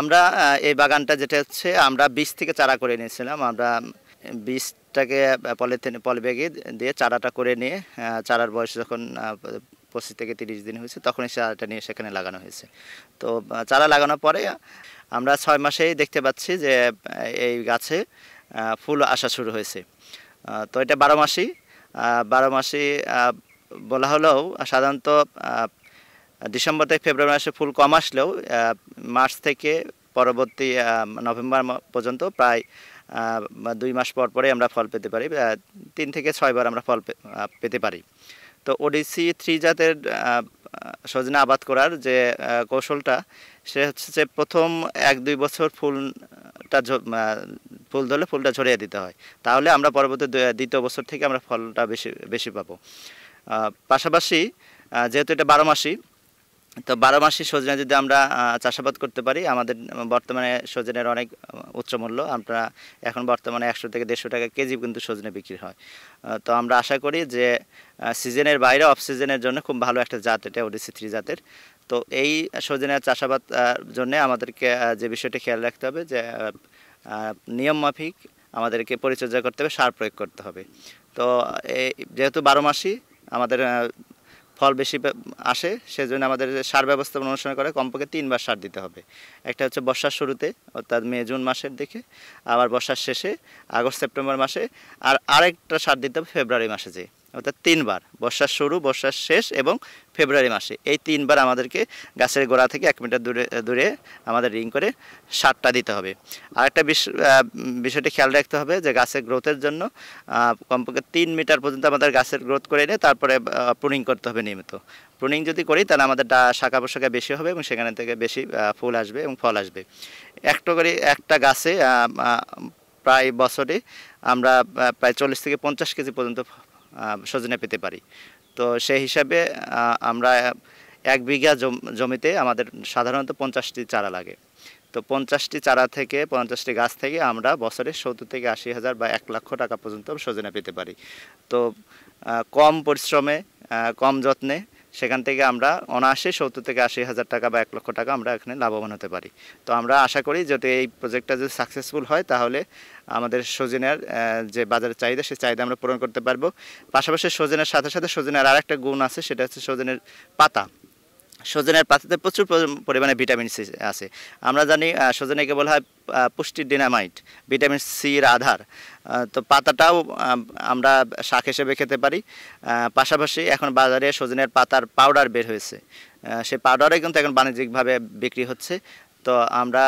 আমরা এই বাগানটা যেটা হচ্ছে আমরা বীজ থেকে চারা করে নিয়েছিলাম আমরা বীজটাকে পলিথিন পলিব্যাগে দিয়ে চারাটা করে নিয়ে চারার বয়স যখন পঁচিশ থেকে তিরিশ দিন হয়েছে তখন এই চারাটা নিয়ে সেখানে লাগানো হয়েছে তো চারা লাগানোর পরে আমরা ছয় মাসেই দেখতে পাচ্ছি যে এই গাছে ফুল আসা শুরু হয়েছে তো এটা বারো মাসই বারো মাসই বলা হলেও সাধারণত ডিসেম্বর থেকে ফেব্রুয়ারি মাসে ফুল কম আসলেও মার্চ থেকে পরবর্তী নভেম্বর পর্যন্ত প্রায় দুই মাস পর পরে আমরা ফল পেতে পারি তিন থেকে ছয়বার আমরা ফল পেতে পারি তো ওডিসি থ্রি জাতের সজনে আবাদ করার যে কৌশলটা সে হচ্ছে যে প্রথম এক দুই বছর ফুলটা ফুল ধরলে ফুলটা ঝরিয়ে দিতে হয় তাহলে আমরা পরবর্তী দ্বিতীয় বছর থেকে আমরা ফলটা বেশি বেশি পাবো পাশাপাশি যেহেতু এটা বারো মাসই তো বারো মাসে সজনে যদি আমরা চাষাবাদ করতে পারি আমাদের বর্তমানে সজনের অনেক উচ্চ মূল্য আমরা এখন বর্তমানে একশো থেকে দেড়শো টাকা কেজি কিন্তু সজনে বিক্রি হয় তো আমরা আশা করি যে সিজনের বাইরে অফ সিজনের জন্য খুব ভালো একটা জাত এটা ওডিসি থ্রি জাতের তো এই সজনের চাষাবাদ জন্য আমাদেরকে যে বিষয়টি খেয়াল রাখতে হবে যে নিয়ম মাফিক আমাদেরকে পরিচর্যা করতে হবে সার প্রয়োগ করতে হবে তো যেহেতু বারো মাসই আমাদের ফল বেশি আসে সেজন্য আমাদের সার ব্যবস্থাপনা অনুসরণ করে কমপক্ষে তিনবার সার দিতে হবে একটা হচ্ছে বর্ষার শুরুতে অর্থাৎ মে জুন মাসের দিকে আবার বর্ষার শেষে আগস্ট সেপ্টেম্বর মাসে আর আরেকটা সার দিতে হবে ফেব্রুয়ারি মাসে যেয়ে অর্থাৎ তিনবার বর্ষার শুরু বর্ষার শেষ এবং ফেব্রুয়ারি মাসে এই তিনবার আমাদেরকে গাছের গোড়া থেকে এক মিটার দূরে দূরে আমাদের রিং করে সারটা দিতে হবে আর একটা বিষয়টি খেয়াল রাখতে হবে যে গাছের গ্রোথের জন্য কমপক্ষে তিন মিটার পর্যন্ত আমাদের গাছের গ্রোথ করে নিয়ে তারপরে প্রুনিং করতে হবে নিয়মিত প্রুনিং যদি করি তাহলে আমাদের শাখা পোশাকা বেশি হবে এবং সেখানে থেকে বেশি ফুল আসবে এবং ফল আসবে একটা করে একটা গাছে প্রায় বছরে আমরা প্রায় চল্লিশ থেকে পঞ্চাশ কেজি পর্যন্ত সজনে পেতে পারি তো সেই হিসাবে আমরা এক বিঘা জমিতে আমাদের সাধারণত পঞ্চাশটি চারা লাগে তো পঞ্চাশটি চারা থেকে পঞ্চাশটি গাছ থেকে আমরা বছরে সত্তর থেকে আশি হাজার বা এক লক্ষ টাকা পর্যন্ত সজনে পেতে পারি তো কম পরিশ্রমে কম যত্নে সেখান থেকে আমরা অনায়াসে সত্তর থেকে আশি হাজার টাকা বা এক লক্ষ টাকা আমরা এখানে লাভবান হতে পারি তো আমরা আশা করি যদি এই প্রজেক্টটা যদি সাকসেসফুল হয় তাহলে আমাদের সজনের যে বাজারের চাহিদা সেই চাহিদা আমরা পূরণ করতে পারবো পাশাপাশি সজনের সাথে সাথে সজনের আর একটা গুণ আছে সেটা হচ্ছে সজনের পাতা সজনের পাতাতে প্রচুর পরিমাণে ভিটামিন সি আছে আমরা জানি সজনেকে বলা হয় পুষ্টির ডিনামাইট ভিটামিন সির আধার তো পাতাটাও আমরা শাক হিসেবে খেতে পারি পাশাপাশি এখন বাজারে সজনের পাতার পাউডার বের হয়েছে সেই পাউডারে কিন্তু এখন বাণিজ্যিকভাবে বিক্রি হচ্ছে তো আমরা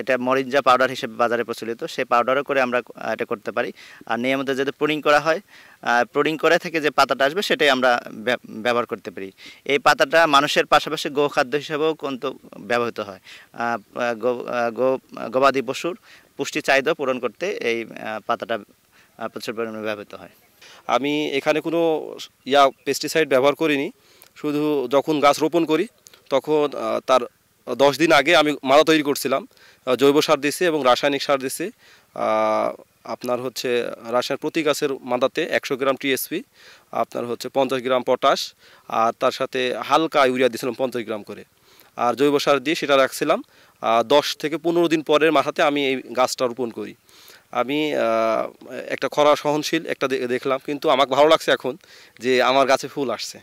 এটা মরিঞ্জা পাউডার হিসেবে বাজারে প্রচলিত সেই পাউডারও করে আমরা এটা করতে পারি আর নিয়মিত যদি প্রুনিং করা হয় প্রুনিং করে থেকে যে পাতাটা আসবে সেটাই আমরা ব্যবহার করতে পারি এই পাতাটা মানুষের পাশাপাশি গো খাদ্য হিসেবেও কিন্তু ব্যবহৃত হয় গবাদি পশুর পুষ্টি চাহিদা পূরণ করতে এই পাতাটা প্রচুর পরিমাণে ব্যবহৃত হয় আমি এখানে কোনো ইয়া পেস্টিসাইড ব্যবহার করিনি শুধু যখন গাছ রোপণ করি তখন তার দশ দিন আগে আমি মালা তৈরি করছিলাম জৈব সার দিয়েছি এবং রাসায়নিক সার দিয়েছি আপনার হচ্ছে রাসায়নিক প্রতি গাছের মাদাতে একশো গ্রাম টিএসপি আপনার হচ্ছে পঞ্চাশ গ্রাম পটাশ আর তার সাথে হালকা ইউরিয়া দিয়েছিলাম পঞ্চাশ গ্রাম করে আর জৈব সার দিয়ে সেটা রাখছিলাম দশ থেকে পনেরো দিন পরের মাথাতে আমি এই গাছটা রোপণ করি আমি একটা খরা সহনশীল একটা দেখলাম কিন্তু আমাকে ভালো লাগছে এখন যে আমার গাছে ফুল আসছে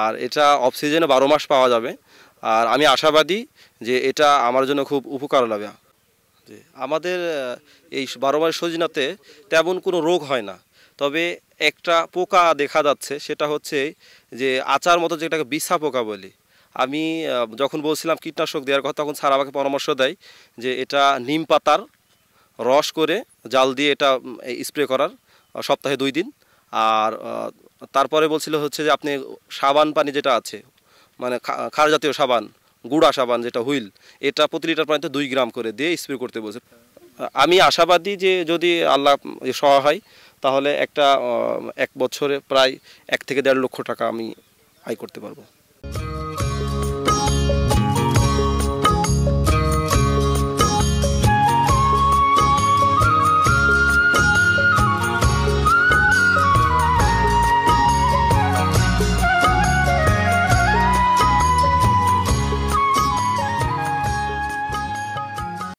আর এটা অফ সিজনে বারো মাস পাওয়া যাবে আর আমি আশাবাদী যে এটা আমার জন্য খুব উপকার হবে আমাদের এই বারো মাস সজনাতে তেমন কোনো রোগ হয় না তবে একটা পোকা দেখা যাচ্ছে সেটা হচ্ছে যে আচার মতো যেটাকে বিছা পোকা বলি আমি যখন বলছিলাম কীটনাশক দেওয়ার কথা তখন স্যার আমাকে পরামর্শ দেয় যে এটা নিম পাতার রস করে জাল দিয়ে এটা স্প্রে করার সপ্তাহে দুই দিন আর তারপরে বলছিল হচ্ছে যে আপনি সাবান পানি যেটা আছে মানে খার জাতীয় সাবান গুড়া সাবান যেটা হুইল এটা প্রতি লিটার পানিতে দুই গ্রাম করে দিয়ে স্প্রে করতে বলছে আমি আশাবাদী যে যদি আল্লাহ সহায় হয় তাহলে একটা এক বছরে প্রায় এক থেকে দেড় লক্ষ টাকা আমি আয় করতে পারবো